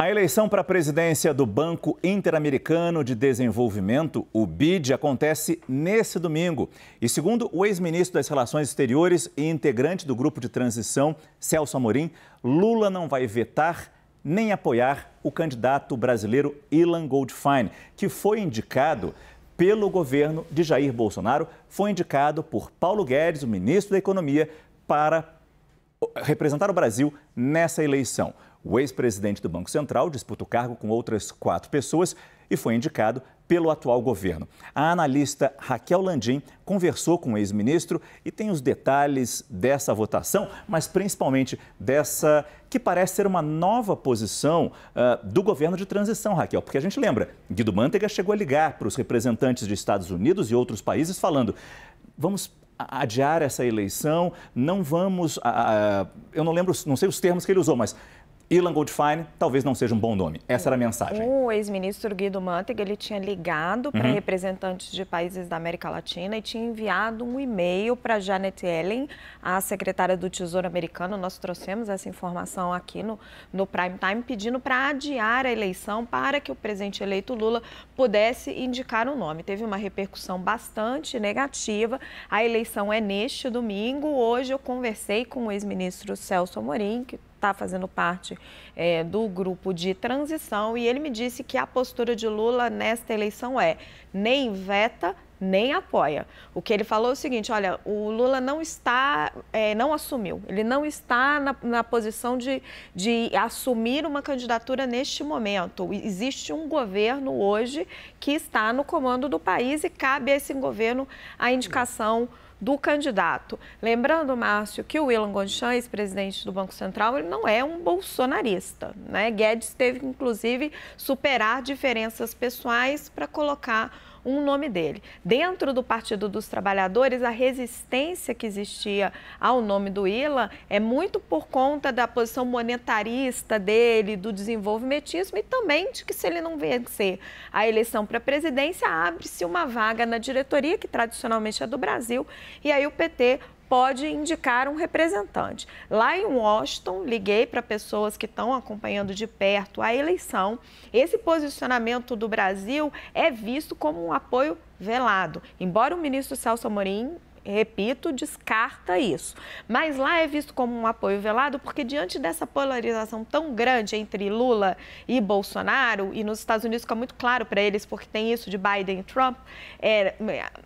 A eleição para a presidência do Banco Interamericano de Desenvolvimento, o BID, acontece nesse domingo. E segundo o ex-ministro das Relações Exteriores e integrante do grupo de transição, Celso Amorim, Lula não vai vetar nem apoiar o candidato brasileiro Ilan Goldfein, que foi indicado pelo governo de Jair Bolsonaro, foi indicado por Paulo Guedes, o ministro da Economia, para representar o Brasil nessa eleição. O ex-presidente do Banco Central disputa o cargo com outras quatro pessoas e foi indicado pelo atual governo. A analista Raquel Landim conversou com o ex-ministro e tem os detalhes dessa votação, mas principalmente dessa que parece ser uma nova posição uh, do governo de transição, Raquel. Porque a gente lembra, Guido Mantega chegou a ligar para os representantes de Estados Unidos e outros países falando: vamos adiar essa eleição, não vamos. Uh, eu não lembro, não sei os termos que ele usou, mas Ilan Goldfein talvez não seja um bom nome. Essa era a mensagem. O ex-ministro Guido Mantega, ele tinha ligado para uhum. representantes de países da América Latina e tinha enviado um e-mail para Janet Yellen, a secretária do Tesouro americano. Nós trouxemos essa informação aqui no, no Prime Time, pedindo para adiar a eleição para que o presidente eleito Lula pudesse indicar o um nome. Teve uma repercussão bastante negativa. A eleição é neste domingo. Hoje eu conversei com o ex-ministro Celso Amorim, que está fazendo parte é, do grupo de transição e ele me disse que a postura de Lula nesta eleição é nem veta nem apoia. O que ele falou é o seguinte: olha, o Lula não está, é, não assumiu, ele não está na, na posição de, de assumir uma candidatura neste momento. Existe um governo hoje que está no comando do país e cabe a esse governo a indicação do candidato. Lembrando, Márcio, que o Willan Gonchan, ex-presidente do Banco Central, ele não é um bolsonarista. Né? Guedes teve que, inclusive, superar diferenças pessoais para colocar um nome dele. Dentro do Partido dos Trabalhadores, a resistência que existia ao nome do Ila é muito por conta da posição monetarista dele, do desenvolvimentismo e também de que se ele não vencer a eleição para a presidência, abre-se uma vaga na diretoria, que tradicionalmente é do Brasil, e aí o PT pode indicar um representante. Lá em Washington, liguei para pessoas que estão acompanhando de perto a eleição. Esse posicionamento do Brasil é visto como um apoio velado. Embora o ministro Celso Amorim repito, descarta isso. Mas lá é visto como um apoio velado, porque diante dessa polarização tão grande entre Lula e Bolsonaro, e nos Estados Unidos fica muito claro para eles, porque tem isso de Biden e Trump, é,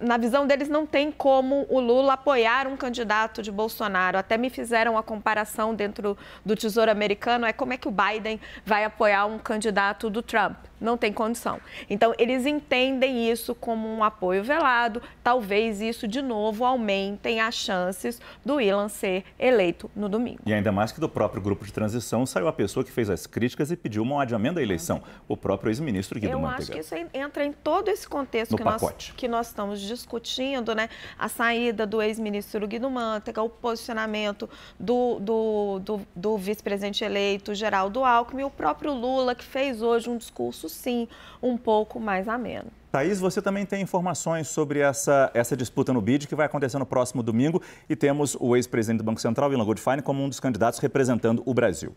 na visão deles não tem como o Lula apoiar um candidato de Bolsonaro. Até me fizeram a comparação dentro do Tesouro Americano, é como é que o Biden vai apoiar um candidato do Trump não tem condição. Então, eles entendem isso como um apoio velado. Talvez isso, de novo, aumentem as chances do Ilan ser eleito no domingo. E ainda mais que do próprio grupo de transição saiu a pessoa que fez as críticas e pediu um adiamento da eleição, o próprio ex-ministro Guido Eu Mantega. Eu acho que isso entra em todo esse contexto que nós, que nós estamos discutindo, né? A saída do ex-ministro Guido Mantega, o posicionamento do, do, do, do vice-presidente eleito Geraldo Alckmin, o próprio Lula, que fez hoje um discurso sim um pouco mais ameno. Thaís, você também tem informações sobre essa, essa disputa no BID que vai acontecer no próximo domingo e temos o ex-presidente do Banco Central, Ilan Goodfine, como um dos candidatos representando o Brasil.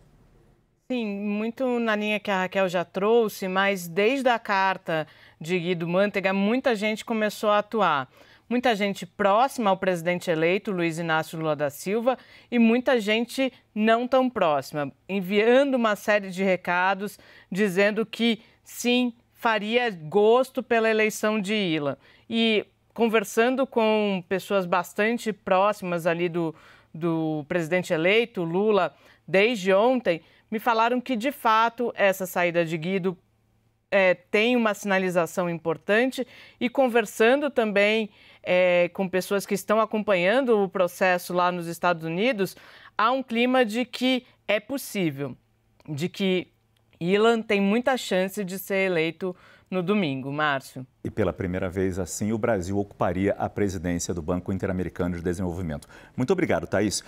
Sim, muito na linha que a Raquel já trouxe, mas desde a carta de Guido Mantega, muita gente começou a atuar muita gente próxima ao presidente eleito, Luiz Inácio Lula da Silva, e muita gente não tão próxima, enviando uma série de recados dizendo que sim faria gosto pela eleição de Ilan. E conversando com pessoas bastante próximas ali do, do presidente eleito, Lula, desde ontem, me falaram que de fato essa saída de Guido é, tem uma sinalização importante e conversando também é, com pessoas que estão acompanhando o processo lá nos Estados Unidos, há um clima de que é possível, de que Ilan tem muita chance de ser eleito no domingo, Márcio. E pela primeira vez assim, o Brasil ocuparia a presidência do Banco Interamericano de Desenvolvimento. Muito obrigado, Thaís.